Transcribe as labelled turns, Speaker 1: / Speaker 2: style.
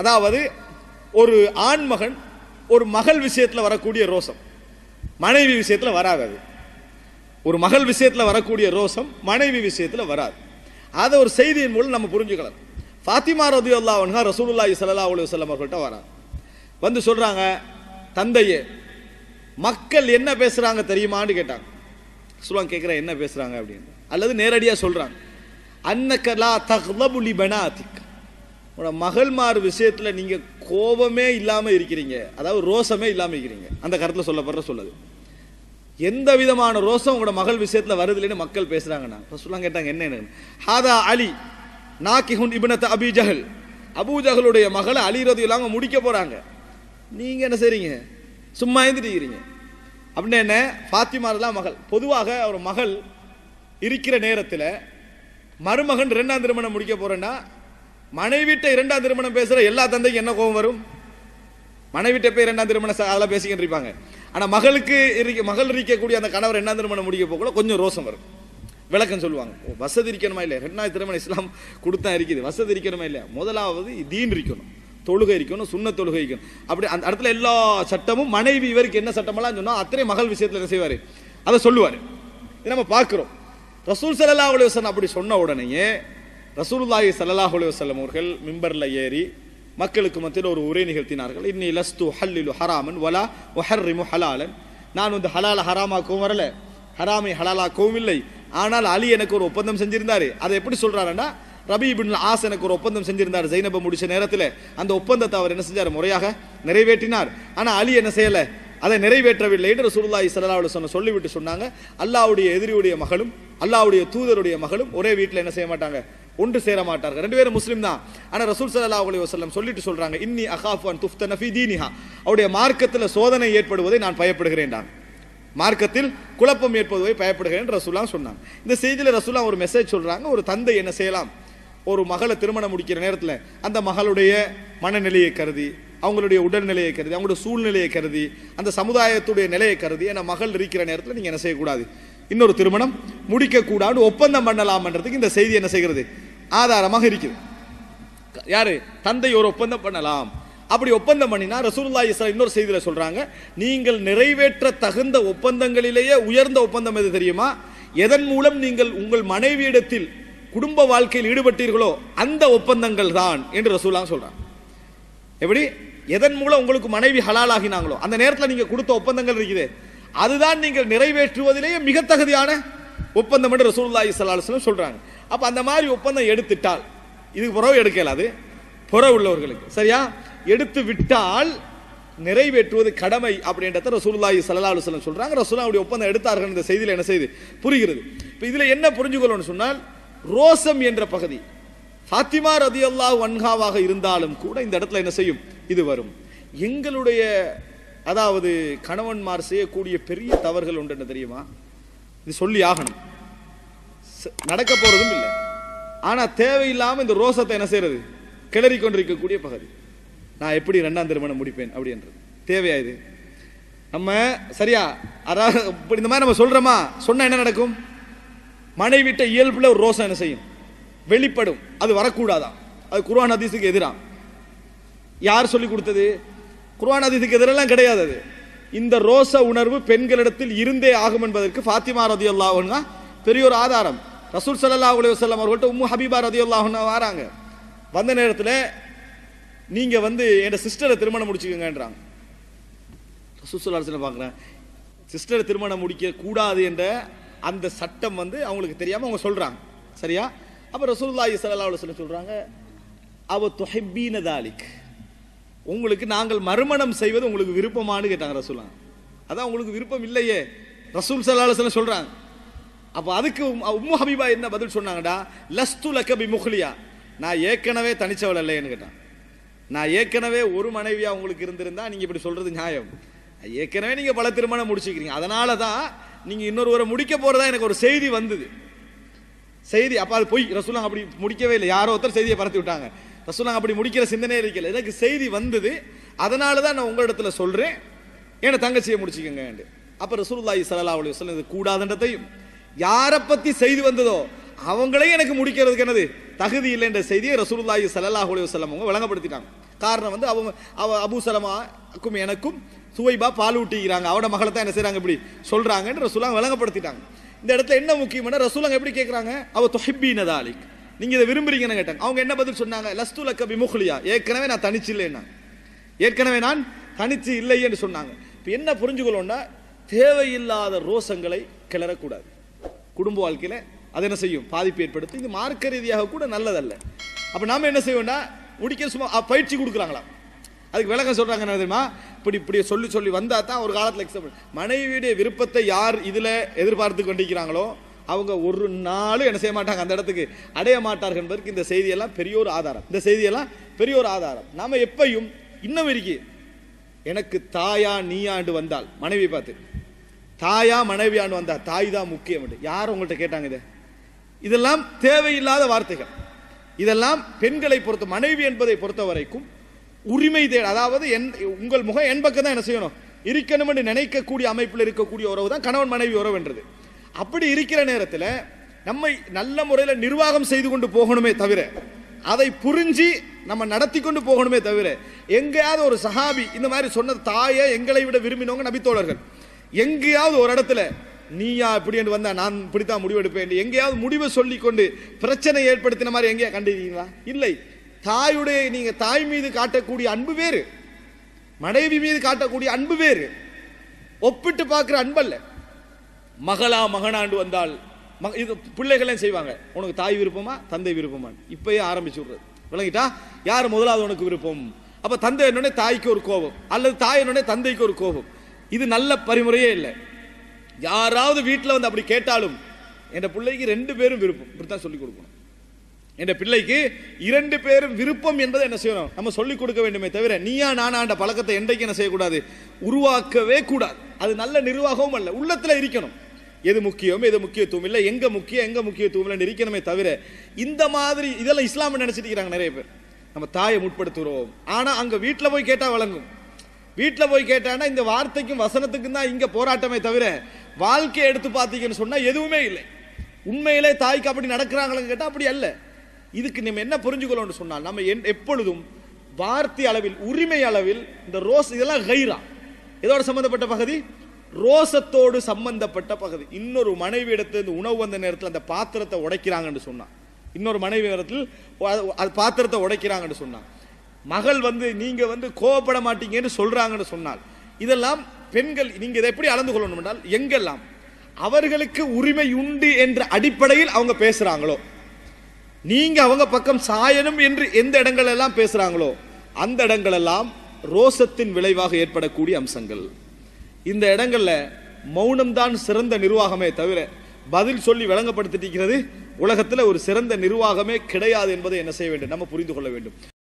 Speaker 1: அதாவது ஒரு ஆண்மகன் ஒரு மகள் விஷயத்தில் வரக்கூடிய ரோசம் மனைவி விஷயத்தில் வராது அது ஒரு மகள் விஷயத்தில் வரக்கூடிய ரோசம் மனைவி விஷயத்தில் வராது அதை ஒரு செய்தியின் மூலம் நம்ம புரிஞ்சுக்கலாம் ஃபாத்திமா ரதி அல்லாஹா ரசூலுல்லாஹி சல்லா அலி வல்லம் அவர்கள்ட்ட வரா வந்து சொல்கிறாங்க தந்தையே மக்கள் என்ன பேசுகிறாங்க தெரியுமான்னு கேட்டாங்க சொல்லுவாங்க கேட்குறேன் என்ன பேசுகிறாங்க அப்படின்னு அல்லது நேரடியாக சொல்கிறாங்க அன்னக்கலா தஹ்லபுலி பனாத்திக் உங்களோட மகள்மார் விஷயத்தில் நீங்கள் கோபமே இல்லாமல் இருக்கிறீங்க அதாவது ரோசமே இல்லாமல் இருக்கிறீங்க அந்த கருத்தில் சொல்லப்படுற சொல்லுது எந்த விதமான ரோசம் உங்களோட மகள் விஷயத்தில் வருதுலேன்னு மக்கள் பேசுகிறாங்கண்ணா சொல்லாம் கேட்டாங்க என்ன ஹாதா அலி நாக்கி ஹுன் இபினத் அபி ஜஹல் அபூஜகலுடைய மகளை அழிகிறது இல்லாமல் முடிக்க போகிறாங்க நீங்கள் என்ன செய்றீங்க சும்மா எழுந்துட்டு அப்படின்னு என்ன தான் மகள் பொதுவாக ஒரு மகள் இருக்கிற நேரத்தில் மருமகன் ரெண்டாம் திருமணம் முடிக்க போகிறேன்னா மனைவிட்ட இரண்டாம் திருமணம் பேசுகிற எல்லா தந்தைக்கும் என்ன கோபம் வரும் மனைவிட்ட போய் இரண்டாம் திருமணம் அதெல்லாம் பேசிக்கிட்டு இருப்பாங்க ஆனால் மகளுக்கு இருக்க மகள் இருக்கக்கூடிய அந்த கணவர் இரண்டாம் திருமணம் முடிக்க போகல கொஞ்சம் ரோசம் வரும் விளக்கம் சொல்லுவாங்க வசதி இருக்கணுமா இல்லையா ரெண்டாவது திருமணம் இஸ்லாம் கொடுத்தா இருக்குது வசதி இருக்கணுமா இல்லையா முதலாவது தீன் இருக்கணும் தொழுகை இருக்கணும் சுண்ண தொழுகை இருக்கணும் அப்படி அந்த இடத்துல எல்லா சட்டமும் மனைவி இவருக்கு என்ன சட்டமெல்லாம் சொன்னால் அத்தனை மகள் விஷயத்தில் என்ன செய்வார் அதை சொல்லுவார் இதை நம்ம பார்க்குறோம் ரசூல் சல்லா அலுவலன் அப்படி சொன்ன உடனேயே ரசூலுல்லாஹி சல்லாஹ் அலுவலம் அவர்கள் மிம்பரில் ஏறி மக்களுக்கு மத்தியில் ஒரு உரை நிகழ்த்தினார்கள் இன்னி லஸ்து ஹல்லிலு ஹராமன் வலா ஒஹர்ரிமு ஹலாலன் நான் வந்து ஹலால ஹராமாக்கவும் வரல ஹராமை ஹலாலாக்கவும் இல்லை ஆனால் அலி எனக்கு ஒரு ஒப்பந்தம் செஞ்சிருந்தாரு அதை எப்படி சொல்றாருன்னா ரபி பின் ஆஸ் எனக்கு ஒரு ஒப்பந்தம் செஞ்சிருந்தார் ஜெய்னப முடிச்ச நேரத்தில் அந்த ஒப்பந்தத்தை அவர் என்ன செஞ்சார் முறையாக நிறைவேற்றினார் ஆனால் அலி என்ன செய்யலை அதை நிறைவேற்றவில்லை என்று சுருல்லா இஸ்லா சொன்ன சொல்லிவிட்டு சொன்னாங்க அல்லாவுடைய எதிரியுடைய மகளும் அல்லாவுடைய தூதருடைய மகளும் ஒரே வீட்டில் என்ன செய்ய மாட்டாங்க ஒன்று சேர மாட்டார்கள் ரெண்டு பேரும் முஸ்லீம் தான் ஆனால் ரசூல் சல்லா அலி வசல்லம் சொல்லிட்டு சொல்கிறாங்க இன்னி அன் துஃப்த நஃபி தீனிஹா அவருடைய மார்க்கத்தில் சோதனை ஏற்படுவதை நான் பயப்படுகிறேன் நான் மார்க்கத்தில் குழப்பம் ஏற்படுவதை பயப்படுகிறேன் ரசூலாம் சொன்னாங்க இந்த செய்தியில் ரசூலாம் ஒரு மெசேஜ் சொல்கிறாங்க ஒரு தந்தை என்ன செய்யலாம் ஒரு மகளை திருமணம் முடிக்கிற நேரத்தில் அந்த மகளுடைய மனநிலையை கருதி அவங்களுடைய உடல்நிலையை கருதி அவங்களுடைய சூழ்நிலையை கருதி அந்த சமுதாயத்துடைய நிலையை கருதி ஏன்னா மகள் இருக்கிற நேரத்தில் நீங்கள் என்ன செய்யக்கூடாது இன்னொரு திருமணம் முடிக்கக்கூடாது ஒப்பந்தம் பண்ணலாம்ன்றதுக்கு இந்த செய்தி என்ன செய்கிறது ஆதாரமாக இருக்குது யாரு தந்தை ஒரு ஒப்பந்தம் பண்ணலாம் அப்படி ஒப்பந்தம் பண்ணினா ரசூல்லா இஸ்லாம் இன்னொரு செய்தியில் சொல்கிறாங்க நீங்கள் நிறைவேற்ற தகுந்த ஒப்பந்தங்களிலேயே உயர்ந்த ஒப்பந்தம் எது தெரியுமா எதன் மூலம் நீங்கள் உங்கள் மனைவியிடத்தில் குடும்ப வாழ்க்கையில் ஈடுபட்டீர்களோ அந்த ஒப்பந்தங்கள் தான் என்று ரசூலா சொல்கிறாங்க எப்படி எதன் மூலம் உங்களுக்கு மனைவி ஹலாலாகினாங்களோ அந்த நேரத்தில் நீங்கள் கொடுத்த ஒப்பந்தங்கள் இருக்குது அதுதான் நீங்கள் நிறைவேற்றுவதிலேயே மிக தகுதியான ஒப்பந்தம் என்று ரசூல்லாஹி சல்லாஹம் சொல்கிறாங்க அப்போ அந்த மாதிரி ஒப்பந்தம் எடுத்துட்டால் இதுக்கு புறவு அது புற உள்ளவர்களுக்கு சரியா எடுத்து விட்டால் நிறைவேற்றுவது கடமை அப்படின்றத ரசூல்லாஹி சல்லா அலுவலம் சொல்கிறாங்க அப்படி ஒப்பந்தம் எடுத்தார்கள் இந்த செய்தியில் என்ன செய்து புரிகிறது இப்போ இதில் என்ன புரிஞ்சுக்கொள்ளணும்னு சொன்னால் ரோசம் என்ற பகுதி ஃபாத்திமா ரதியல்லா வன்காவாக வன்ஹாவாக இருந்தாலும் கூட இந்த இடத்துல என்ன செய்யும் இது வரும் எங்களுடைய அதாவது கணவன்மார் செய்யக்கூடிய பெரிய தவறுகள் உண்டு தெரியுமா இது சொல்லி ஆகணும் நடக்க போறதும் இல்லை ஆனா தேவையில்லாம இந்த ரோசத்தை என்ன செய்யறது கிளறி கொண்டிருக்கக்கூடிய பகுதி நான் எப்படி ரெண்டாம் திருமணம் முடிப்பேன் அப்படின்றது தேவையா இது நம்ம சரியா அதாவது இப்படி இந்த மாதிரி நம்ம சொல்றோமா சொன்னா என்ன நடக்கும் மனைவிட்ட இயல்புல ஒரு ரோசம் என்ன செய்யும் வெளிப்படும் அது வரக்கூடாதான் அது குருவான் அதிசுக்கு எதிராக யார் சொல்லி கொடுத்தது குர்வான் அதிதுக்கு எதிரெல்லாம் கிடையாது அது இந்த ரோச உணர்வு பெண்களிடத்தில் இருந்தே ஆகும் என்பதற்கு ஃபாத்திமா ரதி அல்லாஹா பெரிய ஒரு ஆதாரம் ரசூல் சல்லா உலக வல்லம் அவர்கள்ட்ட உம்மு ஹபீபா ரதி வராங்க வந்த நேரத்தில் நீங்கள் வந்து என் சிஸ்டரை திருமணம் முடிச்சுக்கோங்கன்றாங்க ரசூல் சல்லா சொல்ல பார்க்குறேன் சிஸ்டரை திருமணம் முடிக்க கூடாது என்ற அந்த சட்டம் வந்து அவங்களுக்கு தெரியாமல் அவங்க சொல்கிறாங்க சரியா அப்போ ரசூல்லா சல்லா அலுவலம் சொல்கிறாங்க அவ தொஹபீன தாலிக் உங்களுக்கு நாங்கள் மறுமணம் செய்வது உங்களுக்கு விருப்பமானு கேட்டாங்க ரசூலா அதான் உங்களுக்கு விருப்பம் இல்லையே ரசூல் சல்லாஹ் சொல்கிறாங்க அப்போ அதுக்கு உம்மு ஹபீபா என்ன பதில் சொன்னாங்கடா லஸ்து லக்கபி முஹ்லியா நான் ஏற்கனவே தனிச்சவள் இல்லைன்னு கேட்டான் நான் ஏற்கனவே ஒரு மனைவியாக உங்களுக்கு இருந்திருந்தா நீங்கள் இப்படி சொல்கிறது நியாயம் ஏற்கனவே நீங்கள் பல திருமணம் முடிச்சுக்கிறீங்க அதனால தான் நீங்கள் இன்னொருவரை முடிக்க போகிறதா எனக்கு ஒரு செய்தி வந்தது செய்தி அப்போ அது பொய் ரசூலா அப்படி முடிக்கவே இல்லை யாரோ ஒருத்தர் செய்தியை பரத்தி விட்டாங்க ரசூலாங்க அப்படி முடிக்கிற சிந்தனையே இருக்கல எனக்கு செய்தி வந்தது அதனால தான் நான் உங்களிடத்துல சொல்கிறேன் என தங்கச்சியை முடிச்சுக்கோங்க அப்போ ரசூல்லாஹி சல்லா அலி வஸ்லம் இது கூடாதுன்றதையும் யாரை பற்றி செய்தி வந்ததோ அவங்களையும் எனக்கு முடிக்கிறதுக்கு என்னது தகுதி இல்லைன்ற செய்தியை ரசூல்லாஹி சல்லா அலி வஸ்லம் அவங்க வழங்கப்படுத்திட்டாங்க காரணம் வந்து அவங்க அவ அபு சலமாக்கும் எனக்கும் சுவைபா பால் ஊட்டிக்கிறாங்க அவட மகளை தான் என்ன செய்கிறாங்க இப்படி சொல்கிறாங்கன்னு ரசூலாங்க வழங்கப்படுத்திட்டாங்க இந்த இடத்துல என்ன முக்கியமான ரசூலாங்க எப்படி கேட்குறாங்க அவ தொஹிப்பீனதாலிக் நீங்கள் இதை விரும்புறீங்கன்னு கேட்டாங்க அவங்க என்ன பதில் சொன்னாங்க லஸ்து லக்க பிமுஹ்லியா ஏற்கனவே நான் தனிச்சு இல்லைன்னா ஏற்கனவே நான் தனிச்சு இல்லையேன்னு சொன்னாங்க இப்போ என்ன புரிஞ்சுக்கொள்ளோன்னா தேவையில்லாத ரோசங்களை கிளறக்கூடாது குடும்ப வாழ்க்கையில் அது என்ன செய்யும் பாதிப்பு ஏற்படுத்தி இது மார்க்க ரீதியாக கூட நல்லதல்ல அப்போ நாம் என்ன செய்வோம்னா முடிக்க சும்மா பயிற்சி கொடுக்குறாங்களா அதுக்கு விளக்கம் சொல்கிறாங்க என்ன தெரியுமா இப்படி இப்படி சொல்லி சொல்லி வந்தால் தான் ஒரு காலத்தில் எக்ஸாம்பிள் மனைவியுடைய விருப்பத்தை யார் இதில் எதிர்பார்த்து கொண்டிருக்கிறாங்களோ அவங்க ஒரு நாளும் என்ன செய்ய மாட்டாங்க அந்த இடத்துக்கு அடைய மாட்டார்கள் என்பதற்கு இந்த செய்தியெல்லாம் பெரிய ஒரு ஆதாரம் இந்த செய்தியெல்லாம் பெரிய ஒரு ஆதாரம் நாம் எப்பையும் இன்னும் இருக்கு எனக்கு தாயா நீயாண்டு வந்தால் மனைவி பார்த்து தாயா மனைவியாண்டு வந்தால் தாய் தான் முக்கியம் யார் உங்கள்கிட்ட கேட்டாங்க இதை இதெல்லாம் தேவையில்லாத வார்த்தைகள் இதெல்லாம் பெண்களை பொறுத்த மனைவி என்பதை பொறுத்த வரைக்கும் உரிமை தேட அதாவது என் உங்கள் முகம் என் பக்கம் தான் என்ன செய்யணும் இருக்கணும் என்று நினைக்கக்கூடிய அமைப்பில் இருக்கக்கூடிய உறவு தான் கணவன் மனைவி உறவுன்றது அப்படி இருக்கிற நேரத்தில் நம்மை நல்ல முறையில் நிர்வாகம் செய்து கொண்டு போகணுமே தவிர அதை புரிஞ்சு நம்ம நடத்தி கொண்டு போகணுமே தவிர எங்கேயாவது ஒரு சஹாபி இந்த மாதிரி சொன்ன தாயை எங்களை விட விரும்பினவங்க நபித்தோழர்கள் எங்கேயாவது ஒரு இடத்துல நீயா என்று வந்தா நான் இப்படித்தான் முடிவெடுப்பேன் எங்கேயாவது முடிவை சொல்லி கொண்டு பிரச்சனை ஏற்படுத்தின மாதிரி எங்கேயா கண்டிருக்கீங்களா இல்லை தாயுடைய நீங்க தாய் மீது காட்டக்கூடிய அன்பு வேறு மனைவி மீது காட்டக்கூடிய அன்பு வேறு ஒப்பிட்டு பார்க்குற அன்பல்ல மகளா மகனாண்டு வந்தால் மக இது பிள்ளைகளையும் செய்வாங்க உனக்கு தாய் விருப்பமா தந்தை விருப்பமான்னு இப்பயே ஆரம்பிச்சு விடுறது விளங்கிட்டா யார் முதலாவது உனக்கு விருப்பம் அப்போ தந்தை என்னோடனே தாய்க்கு ஒரு கோபம் அல்லது தாய் என்னோடனே தந்தைக்கு ஒரு கோபம் இது நல்ல பரிமுறையே இல்லை யாராவது வீட்டில் வந்து அப்படி கேட்டாலும் என் பிள்ளைக்கு ரெண்டு பேரும் விருப்பம் இப்படித்தான் சொல்லிக் கொடுக்கணும் என் பிள்ளைக்கு இரண்டு பேரும் விருப்பம் என்பதை என்ன செய்யணும் நம்ம சொல்லிக் கொடுக்க வேண்டுமே தவிர நீயா நானாண்ட பழக்கத்தை என்றைக்கு என்ன செய்யக்கூடாது உருவாக்கவே கூடாது அது நல்ல நிர்வாகமும் அல்ல உள்ளத்தில் இருக்கணும் எது முக்கியம் எது முக்கியத்துவம் இல்லை எங்க முக்கியம் எங்கே முக்கியத்துவம் இல்லை நெரிக்கணுமே தவிர இந்த மாதிரி இதெல்லாம் இஸ்லாம்னு நினச்சிட்டு இருக்கிறாங்க நிறைய பேர் நம்ம தாயை முற்படுத்துகிறோம் ஆனால் அங்கே வீட்டில் போய் கேட்டால் வழங்கும் வீட்டில் போய் கேட்டான்னா இந்த வார்த்தைக்கும் வசனத்துக்கும் தான் இங்கே போராட்டமே தவிர வாழ்க்கையை எடுத்து பார்த்தீங்கன்னு சொன்னால் எதுவுமே இல்லை உண்மையிலே தாய்க்கு அப்படி நடக்கிறாங்களான்னு கேட்டால் அப்படி அல்ல இதுக்கு நம்ம என்ன புரிஞ்சுக்கணும்னு சொன்னால் நம்ம என் எப்பொழுதும் வார்த்தை அளவில் உரிமை அளவில் இந்த ரோஸ் இதெல்லாம் கைரா இதோட சம்மந்தப்பட்ட பகுதி ரோசத்தோடு சம்பந்தப்பட்ட பகுதி இன்னொரு மனைவி இடத்துல உணவு வந்த நேரத்தில் அந்த பாத்திரத்தை உடைக்கிறாங்கன்னு சொன்னான் இன்னொரு மனைவி இடத்தில் அது பாத்திரத்தை உடைக்கிறாங்கன்னு சொன்னான் மகள் வந்து நீங்கள் வந்து கோவப்பட மாட்டீங்கன்னு சொல்கிறாங்கன்னு சொன்னால் இதெல்லாம் பெண்கள் நீங்க இதை எப்படி அளந்து கொள்ளணும் என்றால் எங்கெல்லாம் அவர்களுக்கு உரிமை உண்டு என்ற அடிப்படையில் அவங்க பேசுறாங்களோ நீங்க அவங்க பக்கம் சாயணும் என்று எந்த இடங்கள் எல்லாம் பேசுறாங்களோ அந்த இடங்களெல்லாம் ரோசத்தின் விளைவாக ஏற்படக்கூடிய அம்சங்கள் இந்த இடங்களில் மௌனம்தான் சிறந்த நிர்வாகமே தவிர பதில் சொல்லி விளங்கப்படுத்திட்டு இருக்கிறது உலகத்தில் ஒரு சிறந்த நிர்வாகமே கிடையாது என்பதை என்ன செய்ய வேண்டும் நம்ம புரிந்து கொள்ள வேண்டும்